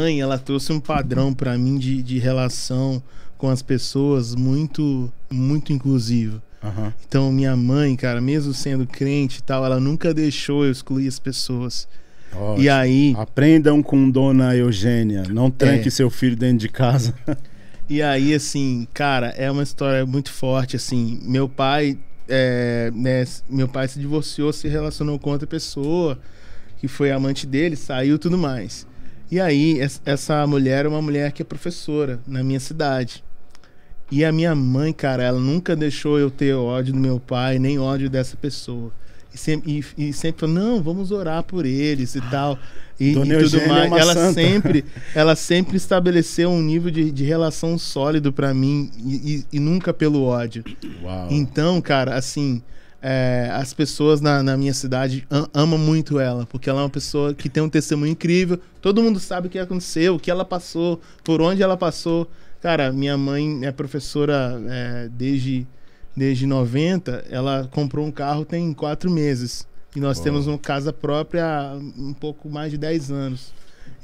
mãe, ela trouxe um padrão para mim de, de relação com as pessoas muito, muito inclusivo. Uhum. Então, minha mãe, cara, mesmo sendo crente e tal, ela nunca deixou eu excluir as pessoas. E aí. Aprendam com Dona Eugênia. Não tranque é. seu filho dentro de casa. E aí, assim, cara, é uma história muito forte. Assim, meu pai. É, né, meu pai se divorciou, se relacionou com outra pessoa que foi amante dele, saiu tudo mais. E aí, essa mulher é uma mulher que é professora na minha cidade. E a minha mãe, cara, ela nunca deixou eu ter ódio do meu pai, nem ódio dessa pessoa. E sempre, e, e sempre falou, não, vamos orar por eles e tal. E, e tudo é mais. É ela, sempre, ela sempre estabeleceu um nível de, de relação sólido para mim e, e, nunca pelo ódio. Uau. Então, cara, assim, é, as pessoas na, na minha cidade amam muito ela, porque ela é uma pessoa que tem um testemunho incrível. Todo mundo sabe o que aconteceu, o que ela passou, por onde ela passou. Cara, minha mãe é professora é, desde, desde 90, ela comprou um carro tem quatro meses. E nós temos uma casa própria há um pouco mais de 10 anos.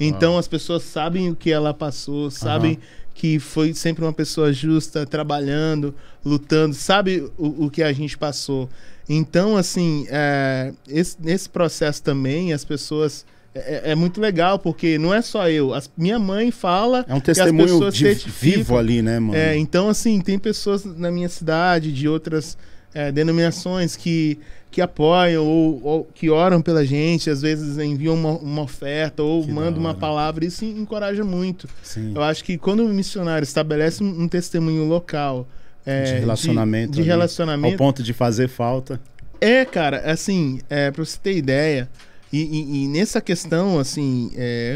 Então as pessoas sabem o que ela passou, sabem que foi sempre uma pessoa justa, trabalhando, lutando, sabe o, o que a gente passou. Então, assim, é, esse, nesse processo também as pessoas. É, é, é muito legal, porque não é só eu. As, minha mãe fala. É um testemunho de, vivo ali, né, mano? É, então, assim, tem pessoas na minha cidade, de outras é, denominações que, que apoiam ou, ou, que oram pela gente, às vezes enviam uma, uma oferta ou mandam uma palavra, isso encoraja muito. Sim. Eu acho que quando o missionário estabelece um testemunho local é, de relacionamento, de, de relacionamento, ao ponto de fazer falta. É, cara, assim, é, para você ter ideia, e, e, e nessa questão, assim, é,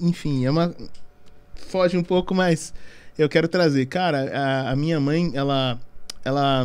enfim, é uma foge um pouco, mas eu quero trazer. Cara, a, a minha mãe, ela, ela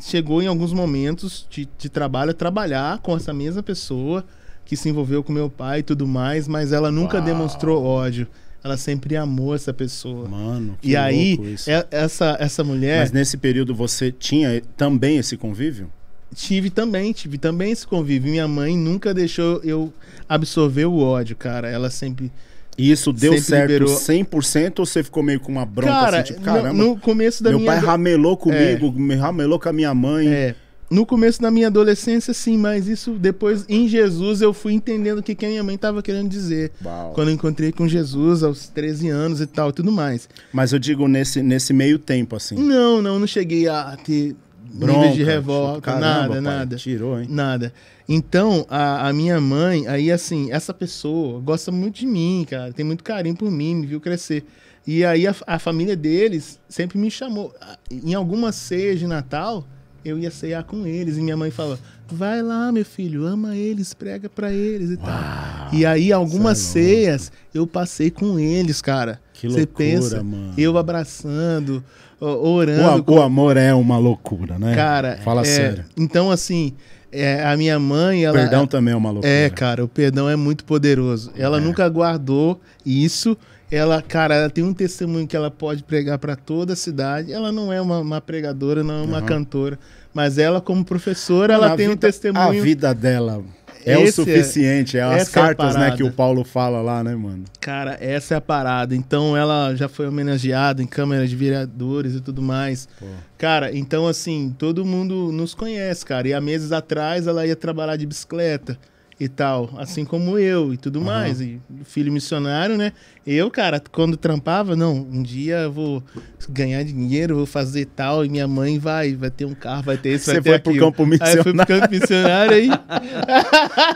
chegou em alguns momentos de, de trabalho a trabalhar com essa mesma pessoa que se envolveu com meu pai e tudo mais, mas ela nunca Uau. demonstrou ódio. Ela sempre amou essa pessoa. Mano, que E aí, isso. É, essa essa mulher. Mas nesse período você tinha também esse convívio? Tive também, tive também esse convívio. Minha mãe nunca deixou eu absorver o ódio, cara. Ela sempre e isso deu Sempre certo liberou. 100% ou você ficou meio com uma bronca Cara, assim, tipo, caramba? No, no começo da meu minha... Meu pai ramelou é. comigo, é. me ramelou com a minha mãe. É. No começo da minha adolescência, sim, mas isso depois, em Jesus, eu fui entendendo o que, que a minha mãe estava querendo dizer. Uau. Quando eu encontrei com Jesus aos 13 anos e tal, tudo mais. Mas eu digo nesse, nesse meio tempo, assim. Não, não, não cheguei a ter Bronca, de revolta, caramba, nada, pai, nada. Tirou, hein? Nada. Então, a, a, minha mãe, aí assim, essa pessoa gosta muito de mim, cara, tem muito carinho por mim, me viu crescer. E aí a, a família deles sempre me chamou. Em alguma ceia de Natal, eu ia cear com eles. E minha mãe falava: vai lá, meu filho, ama eles, prega para eles e Uau, tal. E aí, algumas é ceias eu passei com eles, cara. Que Você pensa, mano. eu abraçando, orando. O, com... amor é uma loucura, né? Cara, fala é, sério. Então, assim, é, a minha mãe. Ela, o perdão também é uma loucura. É, cara, o perdão é muito poderoso. Ela é. nunca guardou isso. Ela, cara, ela tem um testemunho que ela pode pregar para toda a cidade. Ela não é uma, uma pregadora, não é uma uhum. cantora. Mas ela, como professora, ela a tem vida, um testemunho. A vida dela é o é- suficiente, é, é as cartas, é né, que o Paulo fala lá, né, mano? Cara, essa é a parada. Então ela já foi homenageada em câmeras de vereadores e tudo mais. Pô. Cara, então assim, todo mundo nos conhece, cara. E há meses atrás ela ia trabalhar de bicicleta e tal, assim como eu e tudo uhum. mais. E filho missionário, né? Eu, cara, quando trampava, não, um dia eu vou ganhar dinheiro, vou fazer tal, e minha mãe vai, vai ter um carro, vai ter isso, Você vai ter foi aquilo. pro campo missionário. Aí foi pro campo missionário aí.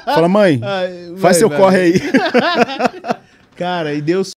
Fala, mãe, aí, faz vai, seu vai. corre aí. cara, e Deus